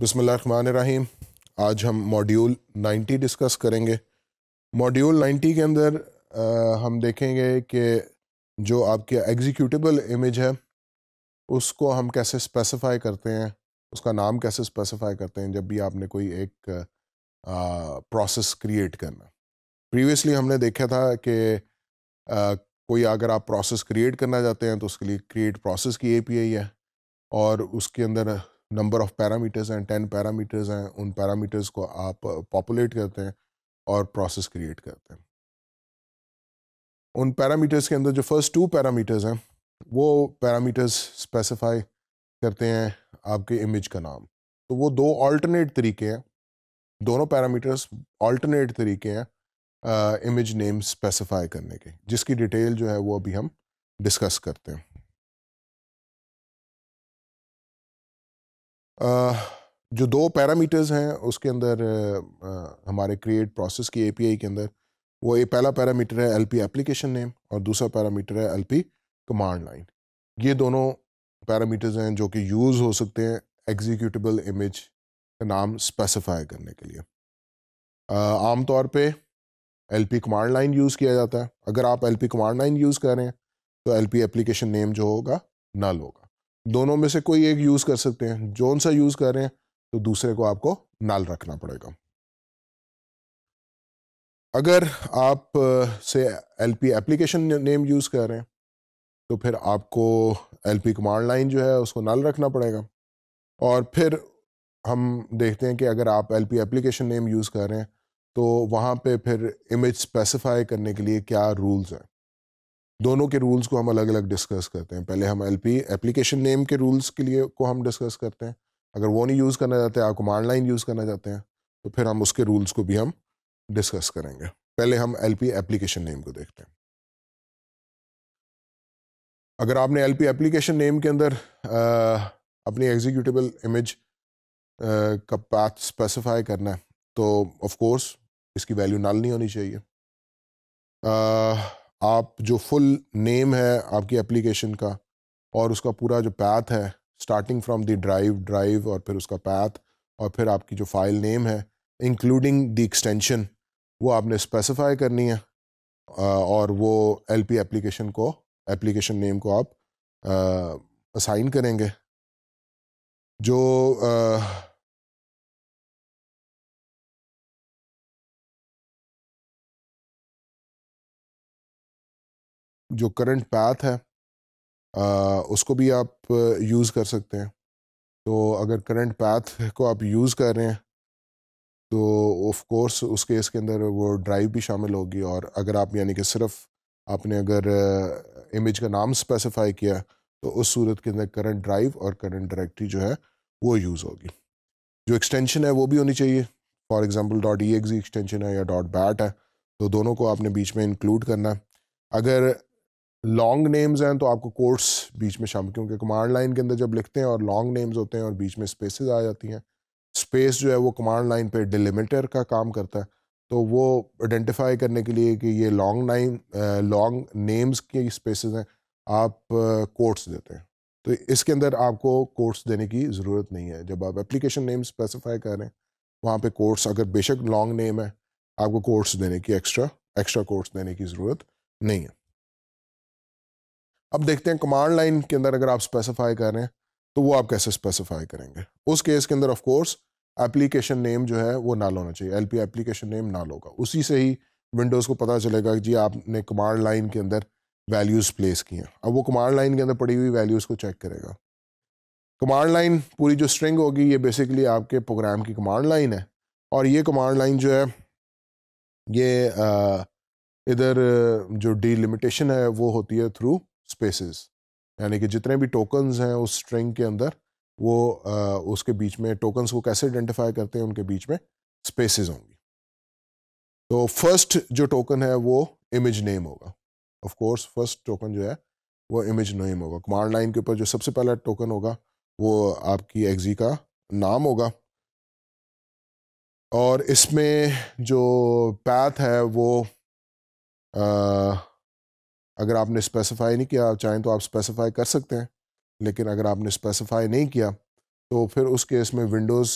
बिसमीम आज हम मॉड्यूल 90 डिस्कस करेंगे मॉड्यूल 90 के अंदर आ, हम देखेंगे कि जो आपकी एग्जीक्यूटेबल इमेज है उसको हम कैसे स्पेसिफाई करते हैं उसका नाम कैसे स्पेसिफाई करते हैं जब भी आपने कोई एक प्रोसेस क्रिएट करना प्रीवियसली हमने देखा था कि कोई अगर आप प्रोसेस क्रिएट करना चाहते हैं तो उसके लिए क्रिएट प्रोसेस की एपीआई है और उसके अंदर नंबर ऑफ़ पैरामीटर्स हैं टेन पैरामीटर्स हैं उन पैरामीटर्स को आप पॉपुलेट uh, करते हैं और प्रोसेस क्रिएट करते हैं उन पैरामीटर्स के अंदर जो फर्स्ट टू पैरामीटर्स हैं वो पैरामीटर्स स्पेसिफाई करते हैं आपके इमेज का नाम तो वो दो अल्टरनेट तरीके हैं दोनों पैरामीटर्स अल्टरनेट तरीके हैं इमेज नेम स्पेसिफाई करने के जिसकी डिटेल जो है वो अभी हम डिस्कस करते हैं जो दो पैरामीटर्स हैं उसके अंदर हमारे क्रिएट प्रोसेस की एपीआई के अंदर वो ये पहला पैरामीटर है एलपी एप्लीकेशन नेम और दूसरा पैरामीटर है एलपी कमांड लाइन ये दोनों पैरामीटर्स हैं जो कि यूज़ हो सकते हैं एग्जीक्यूटिबल इमेज का नाम स्पेसिफाई करने के लिए आमतौर पे एलपी कमांड लाइन यूज़ किया जाता है अगर आप एलपी कमांड लाइन यूज़ कर रहे हैं तो एलपी एप्लीकेशन नेम जो होगा नल होगा दोनों में से कोई एक यूज़ कर सकते हैं जौन सा यूज़ कर रहे हैं तो दूसरे को आपको नाल रखना पड़ेगा अगर आप से L P application name use कर रहे हैं तो फिर आपको एल पी कमांड लाइन जो है उसको नल रखना पड़ेगा और फिर हम देखते हैं कि अगर आप L P application name use कर रहे हैं तो वहाँ पे फिर इमेज स्पेसिफाई करने के लिए क्या रूल्स हैं दोनों के रूल्स को हम अलग अलग डिस्कस करते हैं पहले हम एलपी एप्लीकेशन नेम के रूल्स के लिए को हम डिस्कस करते हैं अगर वो नहीं यूज़ करना चाहते आप कमांड लाइन यूज़ करना चाहते हैं तो फिर हम उसके रूल्स को भी हम डिस्कस करेंगे पहले हम एलपी एप्लीकेशन नेम को देखते हैं अगर आपने एलपी एप्लीकेशन नेम के अंदर आ, अपनी एग्जीक्यूटिबल इमेज का पाथ स्पेसिफाई करना है तो ऑफ कोर्स इसकी वैल्यू नल नहीं होनी चाहिए आ, आप जो फुल नेम है आपकी एप्लीकेशन का और उसका पूरा जो पैथ है starting from the drive drive और फिर उसका पैथ और फिर आपकी जो फाइल नेम है इंक्लूडिंग द एक्सटेंशन वो आपने स्पेसिफाई करनी है और वो एल पी एप्लीकेशन को एप्लीकेशन नेम को आप असाइन करेंगे जो जो करंट पैथ है आ, उसको भी आप यूज़ कर सकते हैं तो अगर करंट पैथ को आप यूज़ कर रहे हैं तो ऑफ कोर्स उस केस के अंदर वो ड्राइव भी शामिल होगी और अगर आप यानी कि सिर्फ आपने अगर इमेज का नाम स्पेसिफाई किया तो उस सूरत के अंदर करंट ड्राइव और करंट डायरेक्टरी जो है वो यूज़ होगी जो एक्सटेंशन है वो भी होनी चाहिए for example dot E extension है या डॉट बैट है तो दोनों को आपने बीच में इंक्लूड करना है अगर लॉन्ग नेम्स हैं तो आपको कोर्ट्स बीच में शामिल क्योंकि कमांड लाइन के अंदर जब लिखते हैं और लॉन्ग नेम्स होते हैं और बीच में स्पेसेस आ जाती हैं स्पेस जो है वो कमांड लाइन पे डिलिमिटर का काम करता है तो वो आइडेंटिफाई करने के लिए कि ये लॉन्ग नाइन लॉन्ग नेम्स के स्पेसेस हैं आप कोर्ट्स देते हैं तो इसके अंदर आपको कोर्ट्स देने की ज़रूरत नहीं है जब आप एप्लीकेशन नेम स्पेसिफाई कर रहे हैं वहाँ पे कोर्ट्स अगर बेशक लॉन्ग नेम है आपको कोर्ट्स देने की एक्स्ट्रा एक्स्ट्रा कोर्ट्स देने की ज़रूरत नहीं है अब देखते हैं कमांड लाइन के अंदर अगर आप स्पेसिफाई करें तो वो आप कैसे स्पेसिफाई करेंगे उस केस के अंदर ऑफ कोर्स एप्लीकेशन नेम जो है वो नाल होना चाहिए एलपी एप्लीकेशन नेम नाल होगा उसी से ही विंडोज़ को पता चलेगा कि जी आपने कमांड लाइन के अंदर वैल्यूज़ प्लेस किए हैं अब वो कमांड लाइन के अंदर पड़ी हुई वैल्यूज़ को चेक करेगा कमांड लाइन पूरी जो स्ट्रिंग होगी ये बेसिकली आपके प्रोग्राम की कमांड लाइन है और ये कमांड लाइन जो है ये इधर जो डीलिमिटेशन है वो होती है थ्रू स्पेसेस यानी कि जितने भी टोकन्स हैं उस स्ट्रिंग के अंदर वो आ, उसके बीच में टोकन्स को कैसे आइडेंटिफाई करते हैं उनके बीच में स्पेसेस होंगी तो फर्स्ट जो टोकन है वो इमेज नेम होगा ऑफ कोर्स फर्स्ट टोकन जो है वो इमेज नेम होगा कमांड लाइन के ऊपर जो सबसे पहला टोकन होगा वो आपकी एग्जी का नाम होगा और इसमें जो पैथ है वो आ, अगर आपने स्पेसिफाई नहीं किया चाहें तो आप स्पेसिफाई कर सकते हैं लेकिन अगर आपने स्पेसिफाई नहीं किया तो फिर उस केस में विंडोज़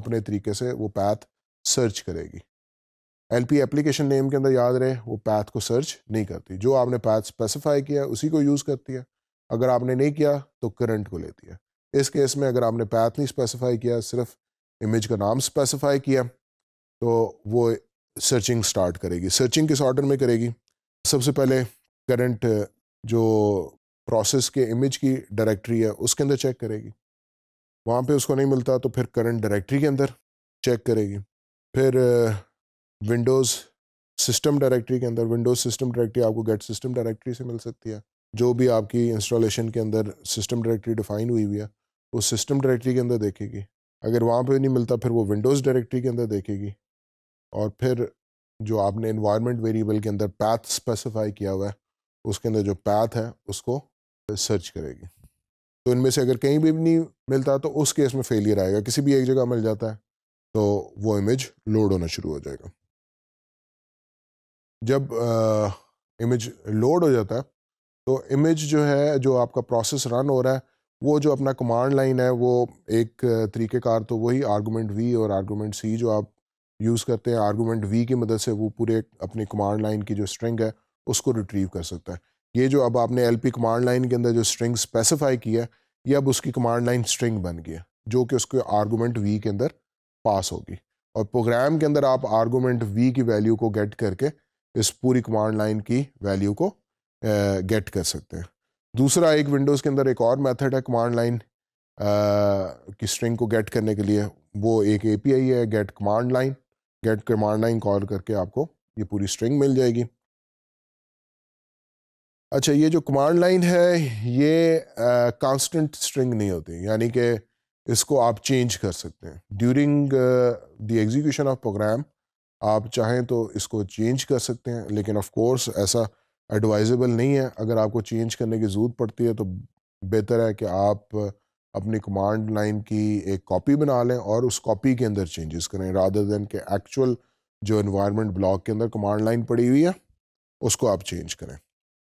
अपने तरीके से वो पैथ सर्च करेगी एल एप्लीकेशन नेम के अंदर याद रहे वो पैथ को सर्च नहीं करती जो आपने पैथ स्पेसिफाई किया उसी को यूज़ करती है अगर आपने नहीं किया तो करंट को लेती है इस केस में अगर आपने पैथ नहीं स्पेसिफाई किया सिर्फ इमेज का नाम स्पेसिफाई किया तो वो सर्चिंग स्टार्ट करेगी सर्चिंग किस ऑर्डर में करेगी सबसे पहले करंट uh, जो प्रोसेस के इमेज की डायरेक्टरी है उसके अंदर चेक करेगी वहाँ पे उसको नहीं मिलता तो फिर करंट डायरेक्टरी के अंदर चेक करेगी फिर विंडोज़ सिस्टम डायरेक्टरी के अंदर विंडोज़ सिस्टम डायरेक्टरी आपको गेट सिस्टम डायरेक्टरी से मिल सकती है जो भी आपकी इंस्टॉलेशन के अंदर सिस्टम डायरेक्टरी डिफाइन हुई हुई है वो सिस्टम डायरेक्टरी के अंदर देखेगी अगर वहाँ पे नहीं मिलता फिर वो विंडोज़ डायरेक्टरी के अंदर देखेगी और फिर जो आपने इन्वायरमेंट वेरिएबल के अंदर पैथ स्पेसिफाई किया हुआ है उसके अंदर जो पैथ है उसको सर्च करेगी तो इनमें से अगर कहीं भी नहीं मिलता तो उस केस में फेलियर आएगा किसी भी एक जगह मिल जाता है तो वो इमेज लोड होना शुरू हो जाएगा जब आ, इमेज लोड हो जाता है तो इमेज जो है जो आपका प्रोसेस रन हो रहा है वो जो अपना कमांड लाइन है वो एक तरीक़ेकार तो वही आर्गूमेंट वी और आर्गूमेंट सी जो आप यूज़ करते हैं आर्गूमेंट वी की मदद से वो पूरे अपनी कमांड लाइन की जो स्ट्रिंग है उसको रिट्रीव कर सकता है ये जो अब आपने एल पी कमांड लाइन के अंदर जो स्ट्रिंग स्पेसिफाई किया है ये अब उसकी कमांड लाइन स्ट्रिंग बन गया जो कि उसके आर्गूमेंट वी के अंदर पास होगी और प्रोग्राम के अंदर आप आर्गूमेंट वी की वैल्यू को गेट करके इस पूरी कमांड लाइन की वैल्यू को गेट कर सकते हैं दूसरा एक विंडोज़ के अंदर एक और मेथड है कमांड लाइन की स्ट्रिंग को गेट करने के लिए वो एक एपीआई है get command line get command line call करके आपको ये पूरी स्ट्रिंग मिल जाएगी अच्छा ये जो कमांड लाइन है ये कांस्टेंट स्ट्रिंग नहीं होती यानी कि इसको आप चेंज कर सकते हैं during the execution of program आप चाहें तो इसको चेंज कर सकते हैं लेकिन ऑफ कोर्स ऐसा एडवाइजेबल नहीं है अगर आपको चेंज करने की ज़रूरत पड़ती है तो बेहतर है कि आप अपनी कमांड लाइन की एक कॉपी बना लें और उस कॉपी के अंदर चेंजेस करें रादर देन के एक्चुअल जो इन्वायरमेंट ब्लॉक के अंदर कमांड लाइन पड़ी हुई है उसको आप चेंज करें